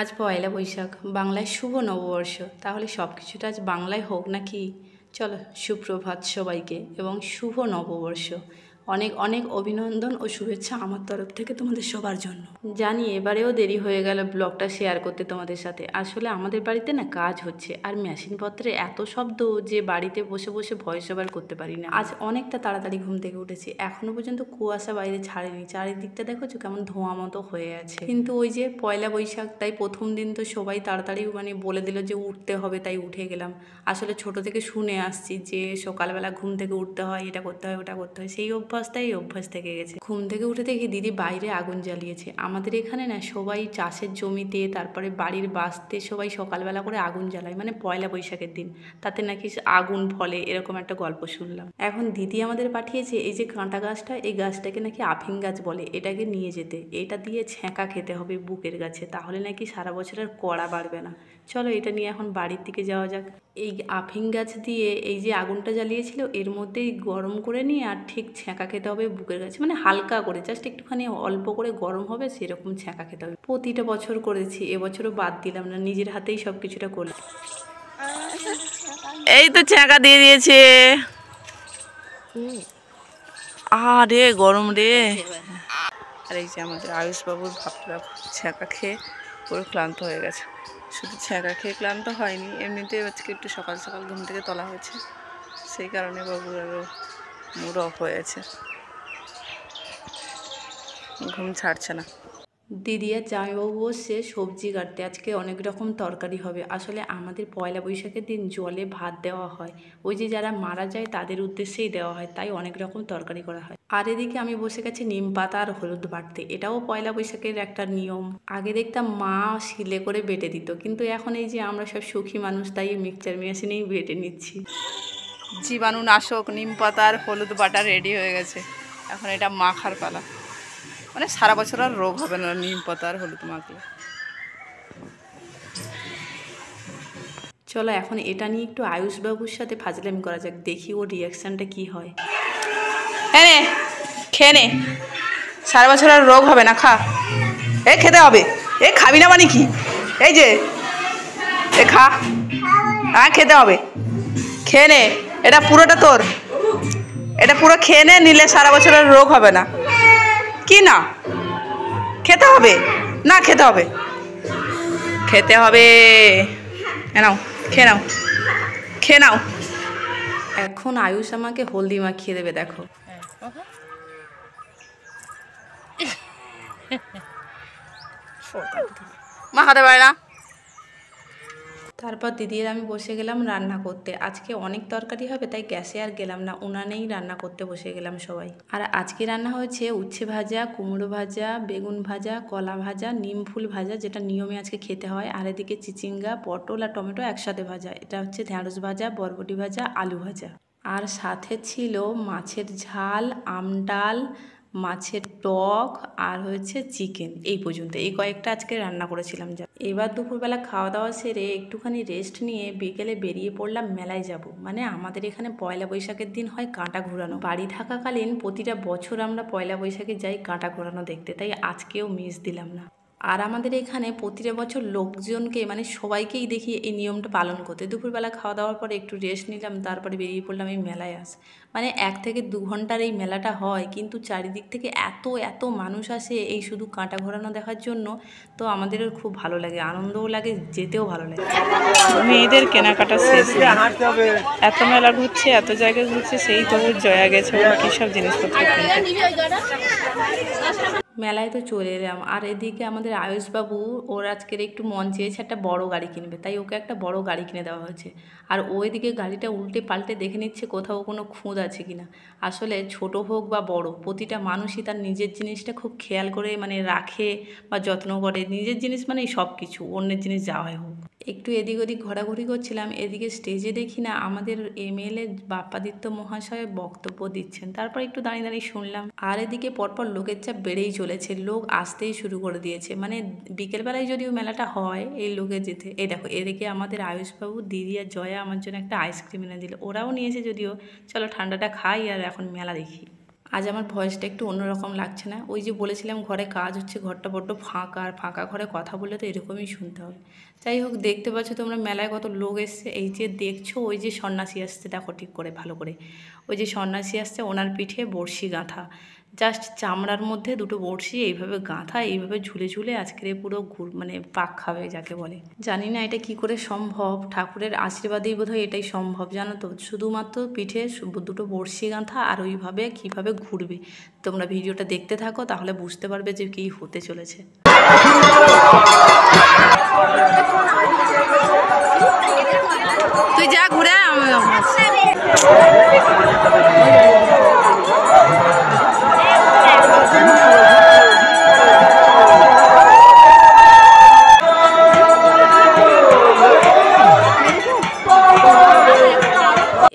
আজ পয়লা বৈশাখ বাংলায় শুভ নববর্ষ তাহলে সব কিছুটা আজ বাংলায় হোক নাকি চলো সুপ্রভাত সবাইকে এবং শুভ নববর্ষ অনেক অনেক অভিনন্দন ও শুভেচ্ছা আমার তরফ থেকে তোমাদের সবার জন্য জানি এবারেও দেরি হয়ে গেল ব্লগটা শেয়ার করতে তোমাদের সাথে আসলে আমাদের বাড়িতে না কাজ হচ্ছে আর মেশিনপত্রে এত শব্দ যে বাড়িতে বসে বসে ভয়েস ওভার করতে পারি না আজ অনেকটা তাড়াতাড়ি ঘুম থেকে উঠেছি এখনও পর্যন্ত কুয়াশা বাইরে ছাড়েনি চারিদিকটা দেখোছো কেমন ধোঁয়া মতো হয়ে আছে কিন্তু ওই যে পয়লা বৈশাখ তাই প্রথম দিন তো সবাই তাড়াতাড়ি মানে বলে দিল যে উঠতে হবে তাই উঠে গেলাম আসলে ছোট থেকে শুনে আসছি যে সকালবেলা ঘুম থেকে উঠতে হয় এটা করতে হয় ওটা করতে হয় সেই অভ্যাস অভ্যাস অভ্যাস থেকে গেছে ঘুম থেকে উঠে দেখি দিদি বাইরে আগুন জ্বালিয়েছে আমাদের এখানে না সবাই চাষের জমিতে তারপরে বাড়ির বাঁচতে সবাই সকালবেলা করে আগুন জ্বালায় মানে পয়লা বৈশাখের দিন তাতে নাকি আগুন ফলে এরকম একটা গল্প শুনলাম এখন দিদি আমাদের পাঠিয়েছে এই যে কাঁটা গাছটা এই গাছটাকে নাকি আফিং গাছ বলে এটাকে নিয়ে যেতে এটা দিয়ে ছ্যাঁকা খেতে হবে বুকের গাছে তাহলে নাকি সারা বছর আর কড়া বাড়বে না চলো এটা নিয়ে এখন বাড়ির দিকে যাওয়া যাক এই আফিং গাছ দিয়ে এই যে আগুনটা জ্বালিয়েছিল এর মধ্যেই গরম করে নিয়ে আর ঠিক ছ্যাঁকা ছ্যাঁকা খেতে হবে বুকের কাছে মানে হালকা করে জাস্ট একটুখানি অল্প করে গরম হবে সেরকম ছ্যাঁকা খেতে হবে প্রতিটা বছর করেছি এবছরও বাদ দিলাম না নিজের হাতেই সব কিছুটা করলাম এই তো ছ্যাঁকা দিয়ে দিয়েছে আরে গরম রে আর এই যে আমাদের আয়ুষবাবুর ভাবটা ছ্যাঁকা খেয়ে পুরো ক্লান্ত হয়ে গেছে শুধু ছ্যাঁকা খেয়ে ক্লান্ত হয়নি এমনিতে আজকে একটু সকাল সকাল ঘুম থেকে তোলা হয়েছে সেই কারণে বাবু আরও হয়ে আছে ঘুম ছাড়ছে না দিদি আর জামাইবাবু বসছে সবজি কাটতে আজকে অনেক রকম তরকারি হবে আসলে আমাদের পয়লা বৈশাখের দিন জলে ভাত দেওয়া হয় ওই যে যারা মারা যায় তাদের উদ্দেশ্যেই দেওয়া হয় তাই অনেক রকম তরকারি করা হয় আর এদিকে আমি বসে গেছি নিম পাতা আর হলুদ বাটতে এটাও পয়লা বৈশাখের একটা নিয়ম আগে দেখতাম মা শিলে করে বেটে দিত কিন্তু এখন এই যে আমরা সব সুখী মানুষ তাই মিক্সচার মেশিনেই বেটে নিচ্ছি জীবাণুনাশক নিম পাতার হলুদ বাটা রেডি হয়ে গেছে এখন এটা মাখার পালা মানে সারা বছর আর রোগ হবে না নিম পাতার হলুদ মাখলে চলো এখন এটা নিয়ে একটু আয়ুষবাবুর সাথে ফাজলেম করা যাক দেখি ও রিয়াকশানটা কি হয় হ্যাঁ খেয়ে নে সারা বছর আর রোগ হবে না খা এ খেতে হবে এ খাবি না মানে কি এই যে এ খা হ্যাঁ খেতে হবে খেয়ে নে এটা পুরোটা তোর এটা পুরো খেয়ে নে নিলে সারা বছরের রোগ হবে না কি না খেতে হবে না খেতে হবে খেতে হবে নাও খেয়ে নাও খেয়ে নাও এখন আয়ুষ আমাকে হলদি মাখিয়ে দেবে দেখো মাখাতে পারে না তারপর দিদির আমি বসে গেলাম রান্না করতে আজকে অনেক তরকারি হবে তাই গ্যাসে আর গেলাম না উনানেই রান্না করতে বসে গেলাম সবাই আর আজকে রান্না হয়েছে উচ্ছে ভাজা কুমড়ো ভাজা বেগুন ভাজা কলা ভাজা নিম ফুল ভাজা যেটা নিয়মে আজকে খেতে হয় আর এদিকে চিচিঙ্গা পটল আর টমেটো একসাথে ভাজা এটা হচ্ছে ঢ্যাঁড়স ভাজা বরবটি ভাজা আলু ভাজা আর সাথে ছিল মাছের ঝাল আমডাল মাছের টক আর হয়েছে চিকেন এই পর্যন্ত এই কয়েকটা আজকে রান্না করেছিলাম যা এবার দুপুরবেলা খাওয়া দাওয়া সেরে একটুখানি রেস্ট নিয়ে বিকেলে বেরিয়ে পড়লাম মেলায় যাব মানে আমাদের এখানে পয়লা বৈশাখের দিন হয় কাঁটা ঘোরানো বাড়ি থাকাকালীন প্রতিটা বছর আমরা পয়লা বৈশাখে যাই কাঁটা ঘোরানো দেখতে তাই আজকেও মিস দিলাম না আর আমাদের এখানে প্রতিটা বছর লোকজনকে মানে সবাইকেই দেখি এই নিয়মটা পালন করতে দুপুরবেলা খাওয়া দাওয়ার পরে একটু রেস্ট নিলাম তারপরে বেরিয়ে পড়লাম এই মেলায় আস মানে এক থেকে দু ঘন্টার এই মেলাটা হয় কিন্তু চারিদিক থেকে এত এত মানুষ আসে এই শুধু কাঁটা ঘোরানো দেখার জন্য তো আমাদেরও খুব ভালো লাগে আনন্দও লাগে যেতেও ভালো লাগে মেয়েদের কেনাকাটা শেষ এত মেলা ঘুরছে এত জায়গায় ঘুরছে সেই তবু জয়া গেছে সব জিনিসপত্র মেলায় তো চলে এলাম আর এদিকে আমাদের আয়ুষবাবু ওর আজকের একটু মন চেয়েছে একটা বড় গাড়ি কিনবে তাই ওকে একটা বড় গাড়ি কিনে দেওয়া হয়েছে আর ও এদিকে গাড়িটা উল্টে পাল্টে দেখে নিচ্ছে কোথাও কোনো খুঁত আছে কিনা আসলে ছোট হোক বা বড় প্রতিটা মানুষই তার নিজের জিনিসটা খুব খেয়াল করে মানে রাখে বা যত্ন করে নিজের জিনিস মানেই সব কিছু অন্যের জিনিস যাওয়াই হোক একটু এদিক ওদিক ঘোরাঘুরি করছিলাম এদিকে স্টেজে দেখি না আমাদের এ বাপ্পাদিত্য মহাশয় বক্তব্য দিচ্ছেন তারপর একটু দাঁড়িয়ে দাঁড়িয়ে শুনলাম আর এদিকে পরপর লোকের চাপ বেড়েই চলেছে লোক আসতেই শুরু করে দিয়েছে মানে বিকেলবেলায় যদিও মেলাটা হয় এই লোকে যেতে এই দেখো এদিকে আমাদের আয়ুষবাবু দিদি আর জয়া আমার জন্য একটা আইসক্রিম এনে দিল ওরাও নিয়েছে যদিও চলো ঠান্ডাটা খাই আর এখন মেলা দেখি আজ আমার ভয়েসটা একটু অন্যরকম লাগছে না ওই যে বলেছিলাম ঘরে কাজ হচ্ছে ঘরটা বড্ড ফাঁকা আর ফাঁকা ঘরে কথা বললে তো এরকমই শুনতে হবে যাই হোক দেখতে পাচ্ছ তোমরা মেলায় কত লোক এসছে এই যে দেখছো ওই যে সন্ন্যাসী আসছে দেখো ঠিক করে ভালো করে ওই যে সন্ন্যাসী আসছে ওনার পিঠে বড়শি গাঁথা জাস্ট চামড়ার মধ্যে দুটো বড়শি এইভাবে গাঁথা এইভাবে ঝুলে ঝুলে আজকের পুরো ঘুর মানে পাক খাবে যাকে বলে জানি না এটা কি করে সম্ভব ঠাকুরের আশীর্বাদেই বোধহয় এটাই সম্ভব জানো তো শুধুমাত্র পিঠে দুটো বড়শি গাঁথা আর ওইভাবে কিভাবে ঘুরবে তোমরা ভিডিওটা দেখতে থাকো তাহলে বুঝতে পারবে যে কী হতে চলেছে তুই যা ঘুরে আমি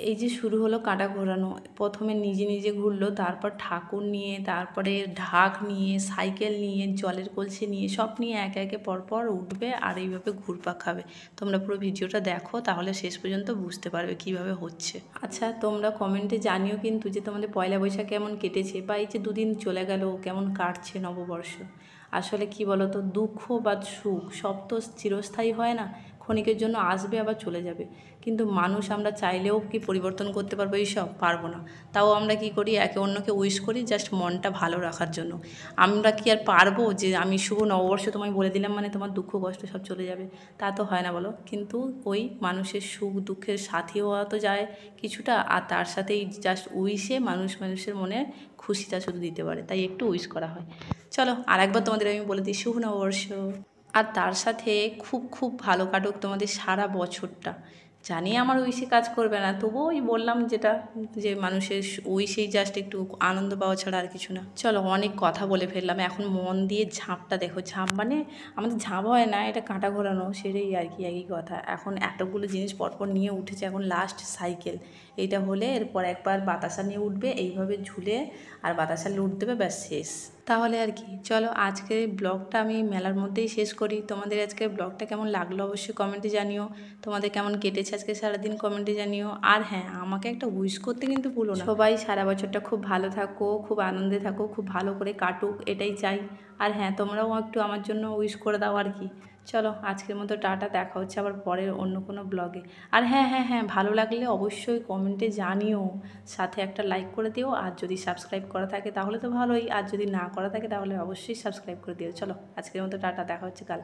এই যে শুরু হলো কাঁটা ঘোরানো প্রথমে নিজে নিজে ঘুরলো তারপর ঠাকুর নিয়ে তারপরে ঢাক নিয়ে সাইকেল নিয়ে জলের কলসি নিয়ে সব নিয়ে একে একে পরপর উঠবে আর এইভাবে ঘুরপা খাবে তোমরা পুরো ভিডিওটা দেখো তাহলে শেষ পর্যন্ত বুঝতে পারবে কিভাবে হচ্ছে আচ্ছা তোমরা কমেন্টে জানিও কিন্তু যে তোমাদের পয়লা বৈশাখ কেমন কেটেছে বা এই যে দুদিন চলে গেল কেমন কাটছে নববর্ষ আসলে কি বলতো দুঃখ বা সুখ সব তো চিরস্থায়ী হয় না ক্ষণিকের জন্য আসবে আবার চলে যাবে কিন্তু মানুষ আমরা চাইলেও কি পরিবর্তন করতে পারবো এইসব পারবো না তাও আমরা কি করি একে অন্যকে উইশ করি জাস্ট মনটা ভালো রাখার জন্য আমরা কি আর পারবো যে আমি শুভ নববর্ষ তোমায় বলে দিলাম মানে তোমার দুঃখ কষ্ট সব চলে যাবে তা তো হয় না বলো কিন্তু ওই মানুষের সুখ দুঃখের সাথী হওয়া তো যায় কিছুটা আর তার সাথেই জাস্ট উইশে মানুষ মানুষের মনে খুশিটা শুধু দিতে পারে তাই একটু উইশ করা হয় চলো আর একবার তোমাদের আমি বলে দিই শুভ নববর্ষ আর তার সাথে খুব খুব ভালো কাটুক তোমাদের সারা বছরটা জানি আমার উইশে কাজ করবে না তবুও ওই বললাম যেটা যে মানুষের উইশেই জাস্ট একটু আনন্দ পাওয়া ছাড়া আর কিছু না চলো অনেক কথা বলে ফেললাম এখন মন দিয়ে ঝাঁপটা দেখো ঝাঁপ মানে আমাদের ঝাঁপ হয় না এটা কাঁটা ঘোরানো সেটাই আর কি একই কথা এখন এতগুলো জিনিস পরপর নিয়ে উঠেছে এখন লাস্ট সাইকেল এইটা হলে এরপর একবার বাতাসা নিয়ে উঠবে এইভাবে ঝুলে আর বাতাসা লুট দেবে ব্যাস শেষ তাহলে আর কি চলো আজকের ব্লগটা আমি মেলার মধ্যেই শেষ করি তোমাদের আজকের ব্লগটা কেমন লাগলো অবশ্যই কমেন্টে জানিও তোমাদের কেমন কেটেছে দিয়েছে আজকে সারাদিন কমেন্টে জানিও আর হ্যাঁ আমাকে একটা উইশ করতে কিন্তু ভুলো না সবাই সারা বছরটা খুব ভালো থাকো খুব আনন্দে থাকো খুব ভালো করে কাটুক এটাই চাই আর হ্যাঁ তোমরাও একটু আমার জন্য উইশ করে দাও আর কি চলো আজকের মতো টাটা দেখা হচ্ছে আবার পরের অন্য কোনো ব্লগে আর হ্যাঁ হ্যাঁ হ্যাঁ ভালো লাগলে অবশ্যই কমেন্টে জানিও সাথে একটা লাইক করে দিও আর যদি সাবস্ক্রাইব করা থাকে তাহলে তো ভালোই আর যদি না করা থাকে তাহলে অবশ্যই সাবস্ক্রাইব করে দিও চলো আজকের মতো টাটা দেখা হচ্ছে কাল